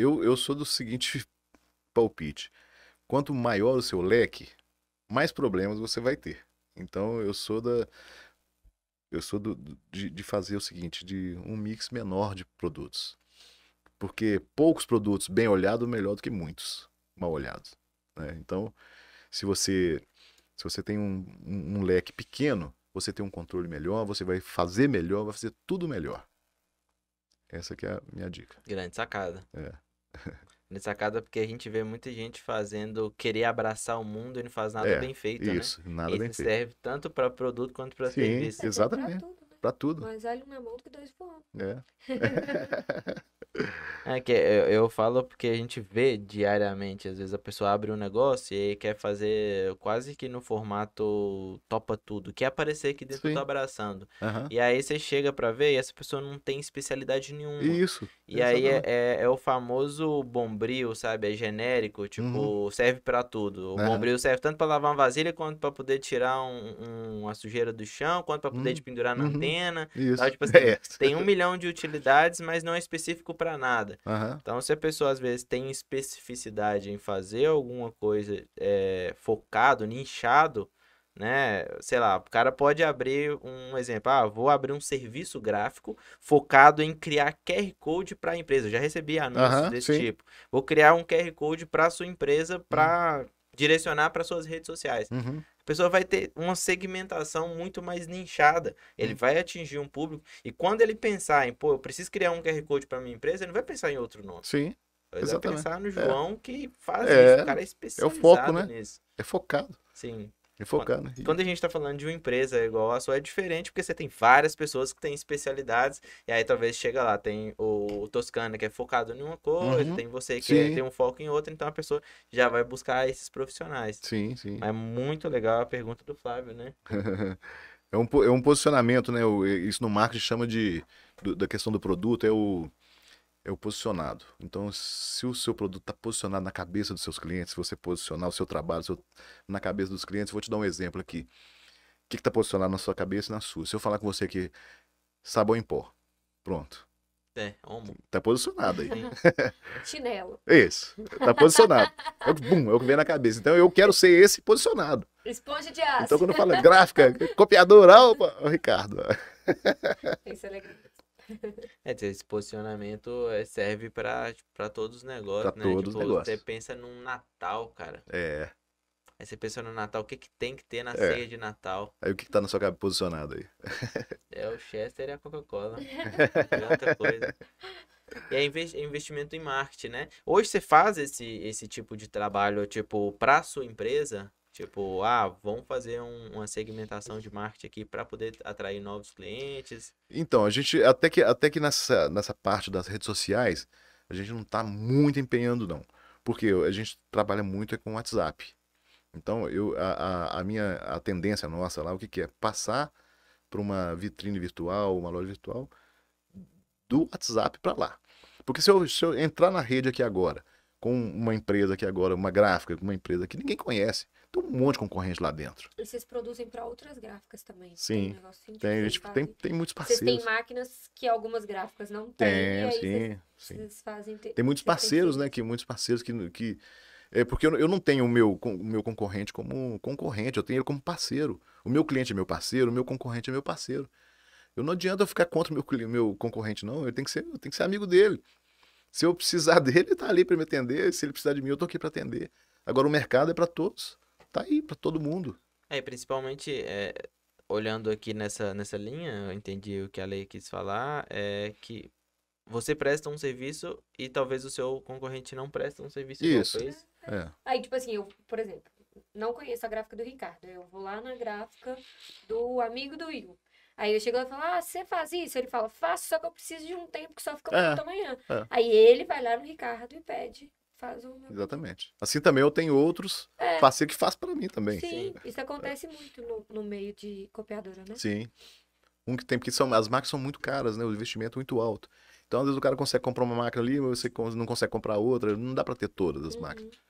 eu, eu sou do seguinte palpite: quanto maior o seu leque, mais problemas você vai ter. Então eu sou da. Eu sou do, de, de fazer o seguinte, de um mix menor de produtos. Porque poucos produtos bem olhados melhor do que muitos mal olhados. Né? Então, se você se você tem um, um, um, leque pequeno, você tem um controle melhor, você vai fazer melhor, vai fazer tudo melhor. Essa que é a minha dica. Grande sacada. É. nessa casa porque a gente vê muita gente fazendo querer abraçar o mundo e não faz nada é, bem feito, né? isso, né? nada isso bem serve feito. tanto para produto quanto para serviço. É exatamente. Para tudo, né? tudo. Mas olha na mão do que dois É. É que eu, eu, falo porque a gente vê diariamente, às vezes a pessoa abre um negócio e quer fazer quase que no formato topa tudo, quer aparecer aqui dentro Sim. do abraçando. Uhum. E aí você chega para ver e essa pessoa não tem especialidade nenhuma. Isso. E exatamente. aí é, é, é, o famoso bombril, sabe? É genérico, tipo, uhum. serve para tudo. O bombril serve tanto para lavar uma vasilha, quanto para poder tirar um, um, uma sujeira do chão, quanto para poder hum, pendurar na uhum. antena. Então, Isso. Tal, tipo é assim, é tem um milhão de utilidades, mas não é específico para nada. Uhum. Então, se a pessoa às vezes tem especificidade em fazer alguma coisa é, focado, nichado, né? Sei lá, o cara pode abrir um exemplo, ah, vou abrir um serviço gráfico focado em criar QR Code para a empresa. Eu já recebi anúncios uhum, desse sim. tipo. Vou criar um QR Code para sua empresa para uhum. direcionar para suas redes sociais. Uhum pessoa vai ter uma segmentação muito mais nichada. Ele hum. vai atingir um público. E quando ele pensar em, pô, eu preciso criar um QR Code para minha empresa, ele não vai pensar em outro nome. Sim. Ele Exatamente. vai pensar no é. João é. que faz é. isso. O cara é especializado é o foco, né? Nisso. É focado. Sim. E focando. Né? Quando a gente está falando de uma empresa igual a sua, é diferente porque você tem várias pessoas que têm especialidades, e aí talvez chega lá, tem o Toscana que é focado em uma coisa, uhum. tem você que sim. tem um foco em outra, então a pessoa já vai buscar esses profissionais. Sim, sim. É muito legal a pergunta do Flávio, né? é, um, é um posicionamento, né? Isso no marketing chama de, da questão do produto, é o é o posicionado. Então, se o seu produto está posicionado na cabeça dos seus clientes, se você posicionar o seu trabalho seu, na cabeça dos clientes, vou te dar um exemplo aqui. O que está posicionado na sua cabeça e na sua? Se eu falar com você aqui, sabão em pó. Pronto. É, ombro. Está posicionado aí. Chinelo. Isso. Está posicionado. É o, bum, é o que vem na cabeça. Então eu quero ser esse posicionado. Esponja de aço. Então quando fala gráfica, copiadora, opa, o Ricardo. Isso é legal. É, esse posicionamento eh, serve pra, tipo, pra todos os negócios, pra né? todos tipo, os negócios. Você pensa num Natal, cara. É. Aí você pensa no Natal, o que, que tem que ter na é. ceia de Natal? Aí o que, que tá na sua cabeça posicionado aí? É o Chester e a Coca-Cola. É outra coisa. E é, é investimento em marketing, né? Hoje você faz esse, esse tipo de trabalho, tipo, pra sua empresa, Tipo, ah, vamos fazer um, uma segmentação de marketing aqui para poder atrair novos clientes. Então, a gente até que até que nessa nessa parte das redes sociais, a gente não está muito empenhando não, porque a gente trabalha muito é com WhatsApp. Então, eu a, a, minha a tendência nossa lá, o que que é? Passar para uma vitrine virtual, uma loja virtual do WhatsApp para lá. Porque se eu, se eu entrar na rede aqui agora com uma empresa que agora, uma gráfica, com uma empresa que ninguém conhece. Tem um monte de concorrente lá dentro. E vocês produzem para outras gráficas também. Sim. Tem, um tem, tem, tem, muitos parceiros. Vocês têm máquinas que algumas gráficas não têm. Tem, sim. Vocês, sim. Vocês Tem muitos parceiros, né? Que muitos parceiros que. que é porque eu, eu não tenho o meu, o meu concorrente como concorrente, eu tenho ele como parceiro. O meu cliente é meu parceiro, o meu concorrente é meu parceiro. Eu não adianta eu ficar contra o meu, meu concorrente, não. Eu tenho que ser, eu tenho que ser amigo dele. Se eu precisar dele, ele tá ali para me atender. Se ele precisar de mim, eu tô aqui para atender. Agora o mercado é para todos. Tá aí para todo mundo. É, principalmente é, olhando aqui nessa, nessa linha, eu entendi o que a lei quis falar, é que você presta um serviço e talvez o seu concorrente não presta um serviço Isso. É. é. Aí, tipo assim, eu, por exemplo, não conheço a gráfica do Ricardo. Eu vou lá na gráfica do amigo do Will. Aí eu chego lá e falo, ah, você faz isso? Ele fala, faço, só que eu preciso de um tempo que só fica pronto é, amanhã. É. Aí ele vai lá no Ricardo e pede. Faz o meu." Exatamente. Assim também eu tenho outros é. parceiros que faz para mim também. Sim, né? isso acontece é. muito no, no meio de copiadora, né? Sim. Um que tem, porque são, as máquinas são muito caras, né? O investimento é muito alto. Então, às vezes o cara consegue comprar uma máquina ali, mas você não consegue comprar outra. Não dá para ter todas as uhum. máquinas.